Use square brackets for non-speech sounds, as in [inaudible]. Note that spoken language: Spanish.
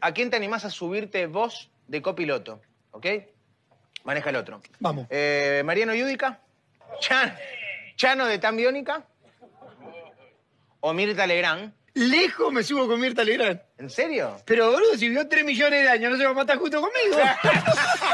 ¿a quién te animás a subirte vos de copiloto? ¿Ok? Maneja el otro. Vamos. Eh, Mariano Yudica. Chano de Tambiónica? O Mirta Legrand. Lejos me subo con Mirta Legrán! ¿En serio? Pero, boludo, si vio 3 millones de años, no se va a matar justo conmigo. [laughs]